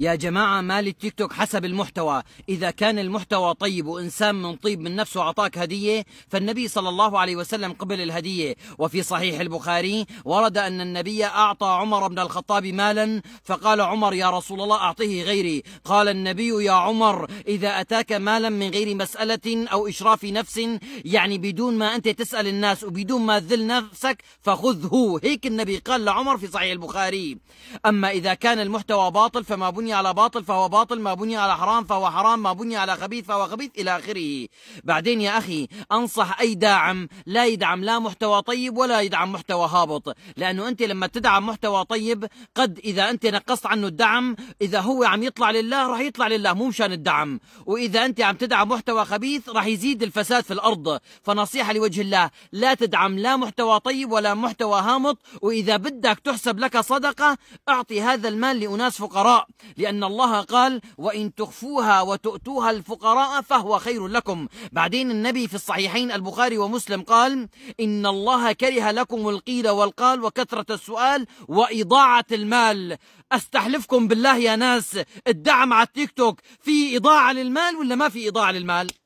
يا جماعة مال التيك توك حسب المحتوى إذا كان المحتوى طيب وإنسان من طيب من نفسه أعطاك هدية فالنبي صلى الله عليه وسلم قبل الهدية وفي صحيح البخاري ورد أن النبي أعطى عمر بن الخطاب مالا فقال عمر يا رسول الله أعطيه غيري قال النبي يا عمر إذا أتاك مالا من غير مسألة أو إشراف نفس يعني بدون ما أنت تسأل الناس وبدون ما تذل نفسك فخذه هيك النبي قال لعمر في صحيح البخاري أما إذا كان المحتوى باطل فما بني بني على باطل فهو باطل ما بني على حرام فهو حرام ما بني على خبيث فهو خبيث إلى آخره بعدين يا أخي أنصح أي داعم لا يدعم لا محتوى طيب ولا يدعم محتوى هابط لأنه أنت لما تدعم محتوى طيب قد إذا أنت نقصت عنه الدعم إذا هو عم يطلع لله راح يطلع لله مو مشان الدعم وإذا أنت عم تدعم محتوى خبيث راح يزيد الفساد في الأرض فنصيحة لوجه الله لا تدعم لا محتوى طيب ولا محتوى هامط وإذا بدك تحسب لك صدقة أعطي هذا المال لأناس فقراء لأن الله قال وإن تخفوها وتؤتوها الفقراء فهو خير لكم بعدين النبي في الصحيحين البخاري ومسلم قال إن الله كره لكم القيل والقال وكثرة السؤال وإضاعة المال أستحلفكم بالله يا ناس الدعم على التيك توك في إضاعة للمال ولا ما في إضاعة للمال